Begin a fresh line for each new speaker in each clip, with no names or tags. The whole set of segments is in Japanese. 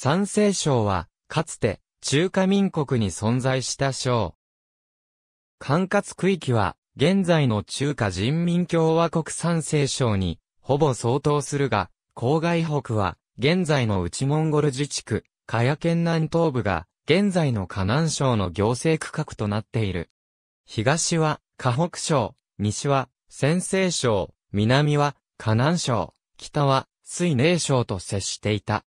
山西省は、かつて、中華民国に存在した省。管轄区域は、現在の中華人民共和国山西省に、ほぼ相当するが、郊外北は、現在の内モンゴル自治区、カヤ県南東部が、現在の河南省の行政区画となっている。東は、河北省、西は、先西省、南は、河南省、北は、水寧省と接していた。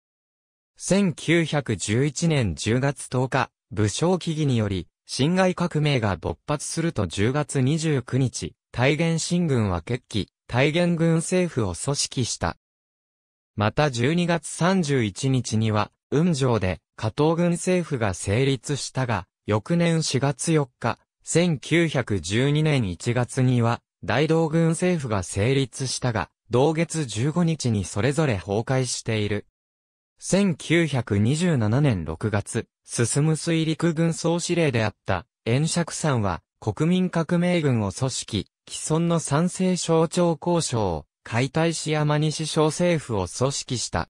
1911年10月10日、武将起義により、侵害革命が勃発すると10月29日、大元新軍は決起、大元軍政府を組織した。また12月31日には、雲上で、加藤軍政府が成立したが、翌年4月4日、1912年1月には、大道軍政府が成立したが、同月15日にそれぞれ崩壊している。1927年6月、進む水陸軍総司令であった、円釈さんは、国民革命軍を組織、既存の賛成省庁交渉を解体し山西省政府を組織した。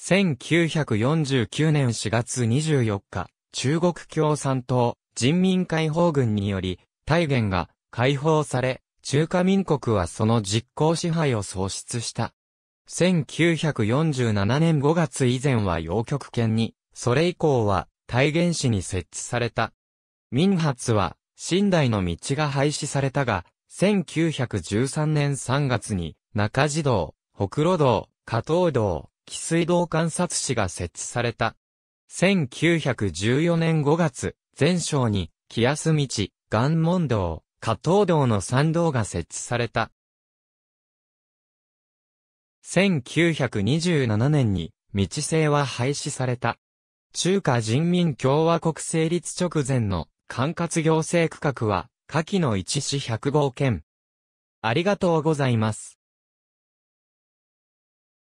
1949年4月24日、中国共産党人民解放軍により、大元が解放され、中華民国はその実効支配を創出した。1947年5月以前は洋極圏に、それ以降は、大原市に設置された。民発は、寝台の道が廃止されたが、1913年3月に、中地道、北路道、加東道、紀水道観察市が設置された。1914年5月、全省に、木安道、岩門道、加東道の参道が設置された。1927年に道制は廃止された。中華人民共和国成立直前の管轄行政区画は下記の1市100号件。ありがとうございます。